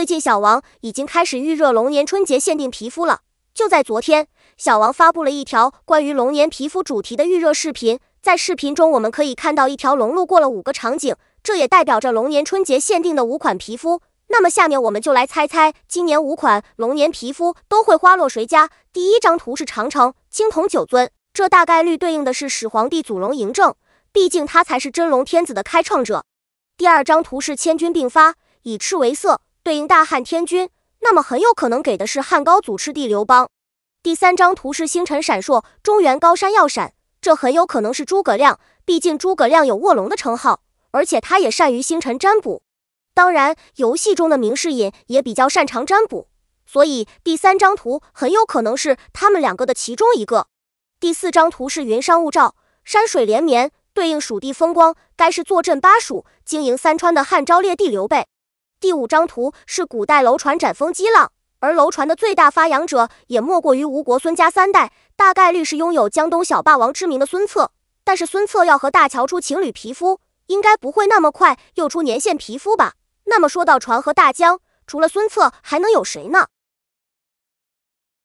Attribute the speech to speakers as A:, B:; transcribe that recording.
A: 最近小王已经开始预热龙年春节限定皮肤了。就在昨天，小王发布了一条关于龙年皮肤主题的预热视频。在视频中，我们可以看到一条龙路过了五个场景，这也代表着龙年春节限定的五款皮肤。那么，下面我们就来猜猜今年五款龙年皮肤都会花落谁家。第一张图是长城青铜九尊，这大概率对应的是始皇帝祖龙嬴政，毕竟他才是真龙天子的开创者。第二张图是千军并发，以赤为色。对应大汉天君，那么很有可能给的是汉高祖赤帝刘邦。第三张图是星辰闪烁，中原高山耀闪，这很有可能是诸葛亮，毕竟诸葛亮有卧龙的称号，而且他也善于星辰占卜。当然，游戏中的明世隐也比较擅长占卜，所以第三张图很有可能是他们两个的其中一个。第四张图是云山雾罩，山水连绵，对应蜀地风光，该是坐镇巴蜀，经营三川的汉昭烈帝刘备。第五张图是古代楼船斩风击浪，而楼船的最大发扬者也莫过于吴国孙家三代，大概率是拥有江东小霸王之名的孙策。但是孙策要和大乔出情侣皮肤，应该不会那么快又出年限皮肤吧？那么说到船和大江，除了孙策还能有谁呢？